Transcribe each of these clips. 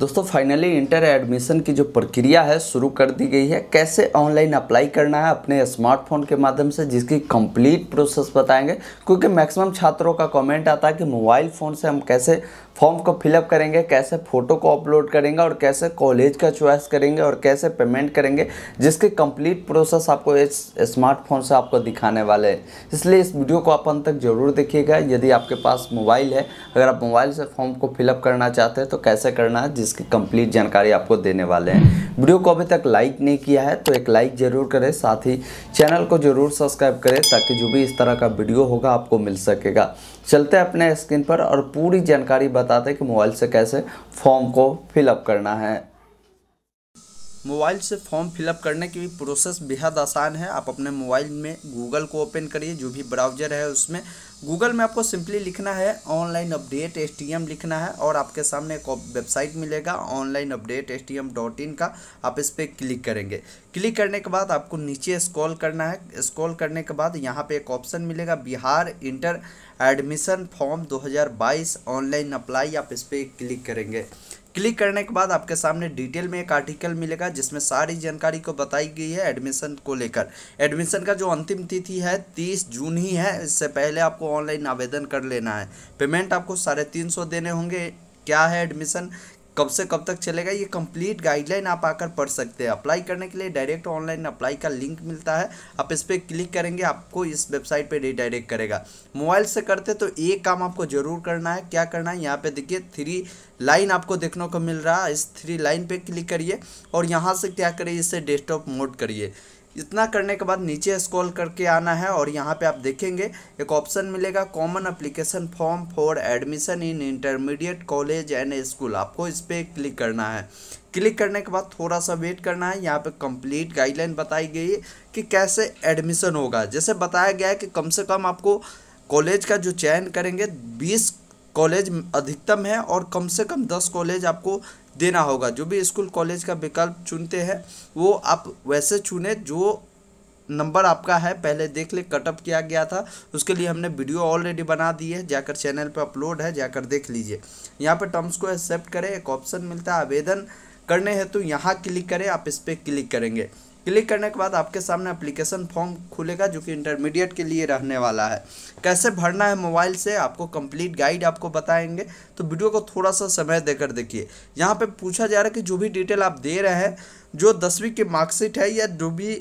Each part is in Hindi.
दोस्तों फाइनली इंटर एडमिशन की जो प्रक्रिया है शुरू कर दी गई है कैसे ऑनलाइन अप्लाई करना है अपने स्मार्टफोन के माध्यम से जिसकी कंप्लीट प्रोसेस बताएंगे क्योंकि मैक्सिमम छात्रों का कमेंट आता है कि मोबाइल फ़ोन से हम कैसे फॉर्म को फिलअप करेंगे कैसे फ़ोटो को अपलोड करेंगे और कैसे कॉलेज का चॉइस करेंगे और कैसे पेमेंट करेंगे जिसके कंप्लीट प्रोसेस आपको इस स्मार्टफोन से आपको दिखाने वाले हैं इसलिए इस वीडियो को आप अंत तक ज़रूर देखिएगा यदि आपके पास मोबाइल है अगर आप मोबाइल से फॉर्म को फिलअप करना चाहते हैं तो कैसे करना है इसकी कंप्लीट जानकारी आपको देने वाले हैं वीडियो को अभी तक लाइक नहीं किया है तो एक लाइक ज़रूर करें साथ ही चैनल को ज़रूर सब्सक्राइब करें ताकि जो भी इस तरह का वीडियो होगा आपको मिल सकेगा चलते हैं अपने स्क्रीन पर और पूरी जानकारी बताते हैं कि मोबाइल से कैसे फॉर्म को फिलअप करना है मोबाइल से फॉर्म फिलअप करने की भी प्रोसेस बेहद आसान है आप अपने मोबाइल में गूगल को ओपन करिए जो भी ब्राउजर है उसमें गूगल में आपको सिंपली लिखना है ऑनलाइन अपडेट एस लिखना है और आपके सामने एक वेबसाइट मिलेगा ऑनलाइन अपडेट एस का आप इस पर क्लिक करेंगे क्लिक करने के बाद आपको नीचे स्क्रॉल करना है स्क्रॉल करने के बाद यहाँ पे एक ऑप्शन मिलेगा Bihar inter admission form 2022 online apply आप इस पर क्लिक करेंगे क्लिक करने के बाद आपके सामने डिटेल में एक आर्टिकल मिलेगा जिसमें सारी जानकारी को बताई गई है एडमिशन को लेकर एडमिशन का जो अंतिम तिथि है तीस जून ही है इससे पहले आपको ऑनलाइन आवेदन कर लेना है पेमेंट आपको साढ़े तीन सौ देने होंगे क्या है एडमिशन कब से कब तक चलेगा ये कंप्लीट गाइडलाइन आप आकर पढ़ सकते हैं अप्लाई करने के लिए डायरेक्ट ऑनलाइन अप्लाई का लिंक मिलता है आप इस पर क्लिक करेंगे आपको इस वेबसाइट पर रिडायरेक्ट करेगा मोबाइल से करते तो एक काम आपको ज़रूर करना है क्या करना है यहाँ पर देखिए थ्री लाइन आपको देखने को मिल रहा है इस थ्री लाइन पर क्लिक करिए और यहाँ से क्या करिए इसे डेस्कटॉप मोड करिए इतना करने के बाद नीचे स्क्रॉल करके आना है और यहाँ पे आप देखेंगे एक ऑप्शन मिलेगा common application form for admission in intermediate college and school आपको इस पर क्लिक करना है क्लिक करने के बाद थोड़ा सा वेट करना है यहाँ पे कंप्लीट गाइडलाइन बताई गई है कि कैसे एडमिशन होगा जैसे बताया गया है कि कम से कम आपको कॉलेज का जो चयन करेंगे बीस कॉलेज अधिकतम है और कम से कम दस कॉलेज आपको देना होगा जो भी स्कूल कॉलेज का विकल्प चुनते हैं वो आप वैसे चुने जो नंबर आपका है पहले देख ले कटअप किया गया था उसके लिए हमने वीडियो ऑलरेडी बना दी है जाकर चैनल पर अपलोड है जाकर देख लीजिए यहाँ पर टर्म्स को एक्सेप्ट करें एक ऑप्शन मिलता है आवेदन करने हैं तो यहाँ क्लिक करें आप इस पर क्लिक करेंगे क्लिक करने के बाद आपके सामने अप्लीकेशन फॉर्म खुलेगा जो कि इंटरमीडिएट के लिए रहने वाला है कैसे भरना है मोबाइल से आपको कंप्लीट गाइड आपको बताएंगे तो वीडियो को थोड़ा सा समय देकर देखिए यहाँ पर पूछा जा रहा है कि जो भी डिटेल आप दे रहे हैं जो दसवीं की मार्कशीट है या जो भी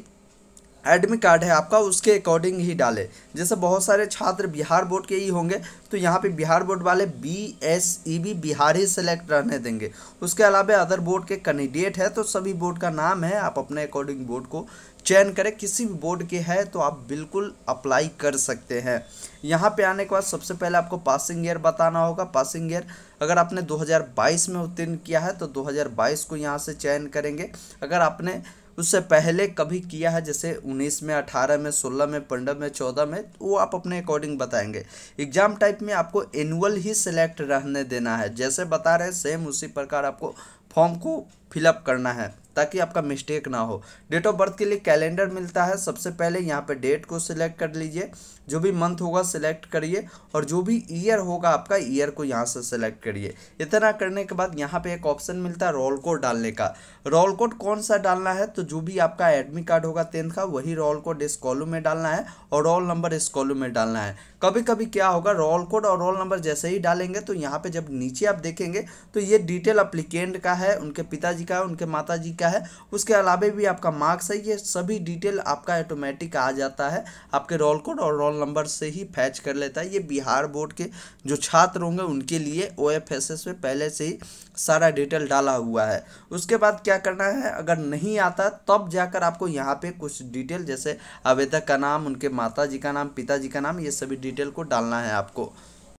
एडमिट कार्ड है आपका उसके अकॉर्डिंग ही डाले जैसे बहुत सारे छात्र बिहार बोर्ड के ही होंगे तो यहाँ पे बिहार बोर्ड वाले B S E B Bihar ही सेलेक्ट रहने देंगे उसके अलावा अदर बोर्ड के कैंडिडेट है तो सभी बोर्ड का नाम है आप अपने अकॉर्डिंग बोर्ड को चयन करें किसी भी बोर्ड के है तो आप बिल्कुल अप्लाई कर सकते हैं यहाँ पे आने के बाद सबसे पहले आपको पासिंग ईयर बताना होगा पासिंग ईयर अगर आपने 2022 में उत्तीर्ण किया है तो 2022 को यहाँ से चयन करेंगे अगर आपने उससे पहले कभी किया है जैसे उन्नीस में अठारह में सोलह में पंद्रह में चौदह में तो वो आप अपने अकॉर्डिंग बताएंगे एग्जाम टाइप में आपको एनुअल ही सिलेक्ट रहने देना है जैसे बता रहे सेम उसी प्रकार आपको फॉर्म को फिलअप करना है ताकि आपका मिस्टेक ना हो डेट ऑफ बर्थ के लिए कैलेंडर मिलता है सबसे पहले यहाँ पे डेट को सिलेक्ट कर लीजिए जो भी मंथ होगा सिलेक्ट करिए और जो भी ईयर होगा आपका ईयर को यहाँ से सिलेक्ट करिए इतना करने के बाद यहाँ पे एक ऑप्शन मिलता है रोल कोड डालने का रोल कोड कौन सा डालना है तो जो भी आपका एडमिट कार्ड होगा टेंथ का वही रोल कोड इस कॉलम में डालना है और रोल नंबर इस कॉलम में डालना है कभी कभी क्या होगा रोल कोड और रोल नंबर जैसे ही डालेंगे तो यहाँ पर जब नीचे आप देखेंगे तो ये डिटेल अप्लीकेंट का है उनके पिताजी जी का है उनके माता जी का है उसके अलावा भी आपका मार्क्स है ये सभी डिटेल आपका ऑटोमेटिक आ जाता है आपके रोल कोड और रोल नंबर से ही फैच कर लेता है ये बिहार बोर्ड के जो छात्र होंगे उनके लिए ओ एफ एस एस में पहले से ही सारा डिटेल डाला हुआ है उसके बाद क्या करना है अगर नहीं आता तब जाकर आपको यहाँ पे कुछ डिटेल जैसे आवेदक का नाम उनके माता जी का नाम पिताजी का नाम ये सभी डिटेल को डालना है आपको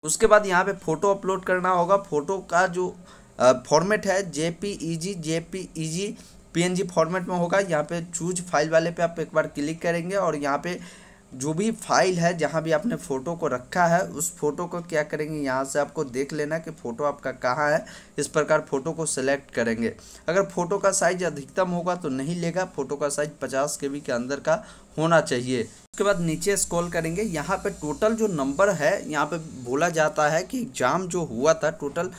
उसके बाद यहाँ पे फ़ोटो अपलोड करना होगा फ़ोटो का जो फॉर्मेट है J P E G J P E G G format में होगा यहाँ पे चूज फाइल वाले पे आप एक बार क्लिक करेंगे और यहाँ पे जो भी फाइल है जहाँ भी आपने फ़ोटो को रखा है उस फोटो को क्या करेंगे यहाँ से आपको देख लेना कि फ़ोटो आपका कहाँ है इस प्रकार फ़ोटो को सिलेक्ट करेंगे अगर फ़ोटो का साइज अधिकतम होगा तो नहीं लेगा फ़ोटो का साइज पचास के के अंदर का होना चाहिए उसके बाद नीचे स्क्रॉल करेंगे यहाँ पे टोटल जो नंबर है यहाँ पे बोला जाता है कि एग्ज़ाम जो हुआ था टोटल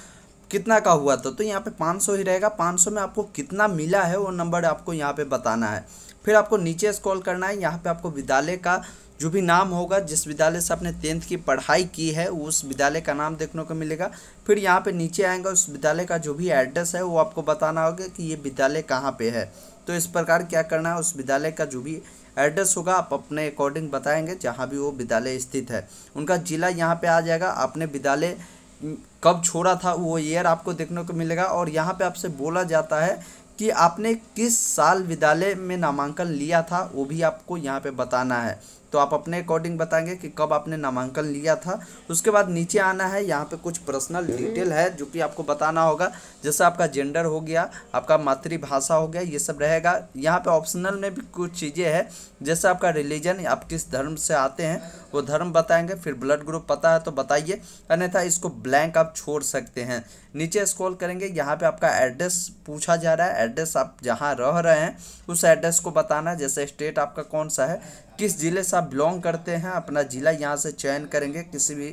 कितना का हुआ था तो यहाँ पे 500 ही रहेगा 500 में आपको कितना मिला है वो नंबर आपको यहाँ पे बताना है फिर आपको नीचे स्क्रॉल करना है यहाँ पे आपको विद्यालय का जो भी नाम होगा जिस विद्यालय से आपने टेंथ की पढ़ाई की है उस विद्यालय का नाम देखने को मिलेगा फिर यहाँ पे नीचे आएंगे उस विद्यालय का जो भी एड्रेस है वो आपको बताना होगा कि ये विद्यालय कहाँ पर है तो इस प्रकार क्या करना है उस विद्यालय का जो भी एड्रेस होगा आप अपने अकॉर्डिंग बताएंगे जहाँ भी वो विद्यालय स्थित है उनका ज़िला यहाँ पर आ जाएगा अपने विद्यालय कब छोड़ा था वो ईयर आपको देखने को मिलेगा और यहाँ पे आपसे बोला जाता है कि आपने किस साल विद्यालय में नामांकन लिया था वो भी आपको यहाँ पे बताना है तो आप अपने अकॉर्डिंग बताएंगे कि कब आपने नामांकन लिया था उसके बाद नीचे आना है यहाँ पे कुछ पर्सनल डिटेल है जो कि आपको बताना होगा जैसे आपका जेंडर हो गया आपका मातृभाषा हो गया ये सब रहेगा यहाँ पे ऑप्शनल में भी कुछ चीज़ें हैं जैसे आपका रिलीजन आप किस धर्म से आते हैं वो धर्म बताएंगे फिर ब्लड ग्रुप पता है तो बताइए अन्यथा इसको ब्लैंक आप छोड़ सकते हैं नीचे स्क्रॉल करेंगे यहाँ पे आपका एड्रेस पूछा जा रहा है एड्रेस आप जहाँ रह रहे हैं उस एड्रेस को बताना जैसे स्टेट आपका कौन सा है किस ज़िले से आप बिलोंग करते हैं अपना ज़िला यहाँ से चयन करेंगे किसी भी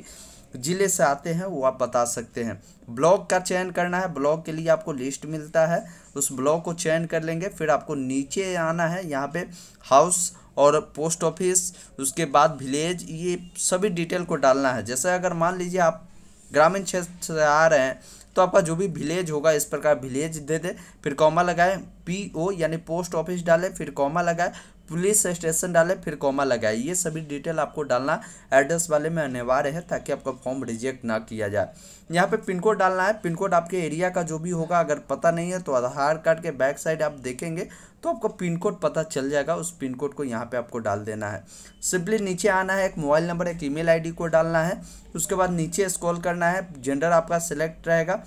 ज़िले से आते हैं वो आप बता सकते हैं ब्लॉक का चयन करना है ब्लॉक के लिए आपको लिस्ट मिलता है उस ब्लॉक को चयन कर लेंगे फिर आपको नीचे आना है यहाँ पे हाउस और पोस्ट ऑफिस उसके बाद विलेज ये सभी डिटेल को डालना है जैसे अगर मान लीजिए आप ग्रामीण क्षेत्र से आ रहे हैं तो आपका जो भी विलेज होगा इस प्रकार विलेज दे दें फिर कॉमा लगाए पी ओ यानी पोस्ट ऑफिस डालें फिर कॉमा लगाए पुलिस स्टेशन डालें फिर कॉमा लगाए ये सभी डिटेल आपको डालना एड्रेस वाले में अनिवार्य है ताकि आपका फॉर्म रिजेक्ट ना किया जाए यहाँ पे पिन कोड डालना है पिन कोड आपके एरिया का जो भी होगा अगर पता नहीं है तो आधार कार्ड के बैक साइड आप देखेंगे तो आपको पिन कोड पता चल जाएगा उस पिन कोड को यहाँ पे आपको डाल देना है सिंपली नीचे आना है एक मोबाइल नंबर एक ईमेल आईडी को डालना है उसके बाद नीचे स्क्रॉल करना है जेंडर आपका सिलेक्ट रहेगा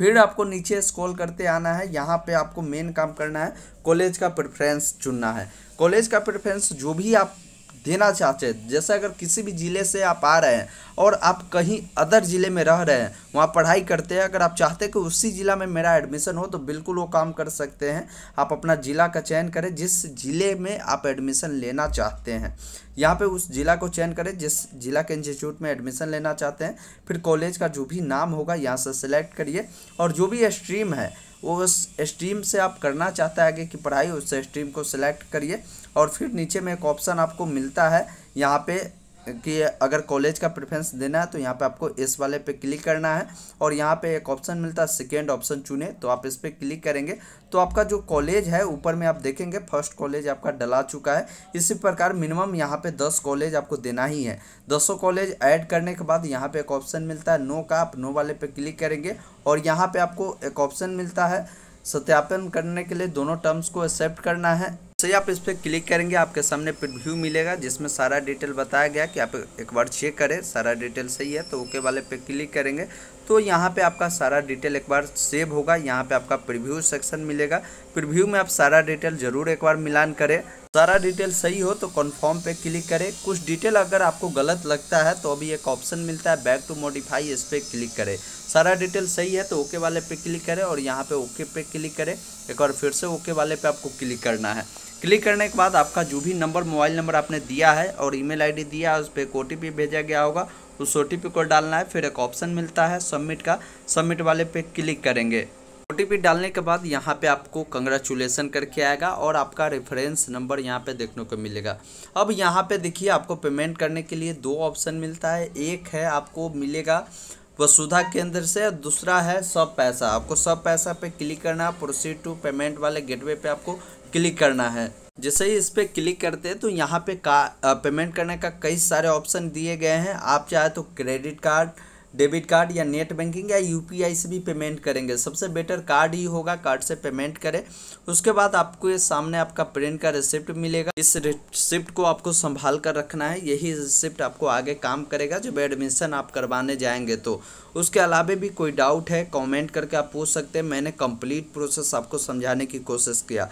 फिर आपको नीचे स्क्रॉल करते आना है यहाँ पे आपको मेन काम करना है कॉलेज का प्रेफरेंस चुनना है कॉलेज का प्रेफरेंस जो भी आप देना चाहते हैं जैसे अगर किसी भी ज़िले से आप आ रहे हैं और आप कहीं अदर ज़िले में रह रहे हैं वहाँ पढ़ाई करते हैं अगर आप चाहते हैं कि उसी ज़िला में मेरा एडमिशन हो तो बिल्कुल वो काम कर सकते हैं आप अपना ज़िला का चयन करें जिस ज़िले में आप एडमिशन लेना चाहते हैं यहाँ पे उस ज़िला को चयन करें जिस ज़िला के इंस्टीट्यूट में एडमिशन लेना चाहते हैं फिर कॉलेज का जो भी नाम होगा यहाँ से सिलेक्ट करिए और जो भी स्ट्रीम है वो स्ट्रीम से आप करना चाहता है आगे की पढ़ाई उस स्ट्रीम को सिलेक्ट करिए और फिर नीचे में एक ऑप्शन आपको मिलता है यहाँ पे कि अगर कॉलेज का प्रेफरेंस देना है तो यहाँ पे आपको इस वाले पे क्लिक करना है और यहाँ पे एक ऑप्शन मिलता है सेकेंड ऑप्शन चुने तो आप इस पर क्लिक करेंगे तो आपका जो कॉलेज है ऊपर में आप देखेंगे फर्स्ट कॉलेज आपका डला चुका है इसी प्रकार मिनिमम यहाँ पे दस कॉलेज आपको देना ही है दसों कॉलेज ऐड करने के बाद यहाँ पे एक ऑप्शन मिलता है नो का आप नो वाले पर क्लिक करेंगे और यहाँ पर आपको एक ऑप्शन मिलता है सत्यापन करने के लिए दोनों टर्म्स को एक्सेप्ट करना है सही आप इस पर क्लिक करेंगे आपके सामने प्रिव्यू मिलेगा जिसमें सारा डिटेल बताया गया कि आप एक बार चेक करें सारा डिटेल सही है तो ओके वाले पे क्लिक करेंगे तो यहाँ पे आपका सारा डिटेल एक बार सेव होगा यहाँ पे आपका प्रिव्यू सेक्शन मिलेगा प्रिव्यू में आप सारा डिटेल ज़रूर एक बार मिलान करें सारा डिटेल सही हो तो कन्फर्म पे क्लिक करें कुछ डिटेल अगर आपको गलत लगता है तो अभी एक ऑप्शन मिलता है बैक टू मॉडिफाई इस पर क्लिक करें सारा डिटेल सही है तो ओके वाले पे क्लिक करें और यहाँ पे ओके पे क्लिक करें एक बार फिर से ओके वाले पे आपको क्लिक करना है क्लिक करने के बाद आपका जो भी नंबर मोबाइल नंबर आपने दिया है और ईमेल आईडी दिया है उस पर एक ओ भेजा गया होगा उस ओ को डालना है फिर एक ऑप्शन मिलता है सबमिट का सबमिट वाले पे क्लिक करेंगे ओ डालने के बाद यहाँ पे आपको कंग्रेचुलेसन करके आएगा और आपका रेफरेंस नंबर यहाँ पे देखने को मिलेगा अब यहाँ पे देखिए आपको पेमेंट करने के लिए दो ऑप्शन मिलता है एक है आपको मिलेगा वसुधा केंद्र से दूसरा है सब पैसा आपको सब पैसा पे क्लिक करना है प्रोसीड टू पेमेंट वाले गेटवे पे आपको क्लिक करना है जैसे ही इस पर क्लिक करते हैं तो यहाँ पे का पेमेंट करने का कई सारे ऑप्शन दिए गए हैं आप चाहे तो क्रेडिट कार्ड डेबिट कार्ड या नेट बैंकिंग या यूपीआई से भी पेमेंट करेंगे सबसे बेटर कार्ड ही होगा कार्ड से पेमेंट करें उसके बाद आपको ये सामने आपका प्रिंट का रिसिप्ट मिलेगा इस रिसिप्ट को आपको संभाल कर रखना है यही रिसिप्ट आपको आगे काम करेगा जब एडमिशन आप करवाने जाएंगे तो उसके अलावा भी कोई डाउट है कॉमेंट करके आप पूछ सकते हैं मैंने कम्प्लीट प्रोसेस आपको समझाने की कोशिश किया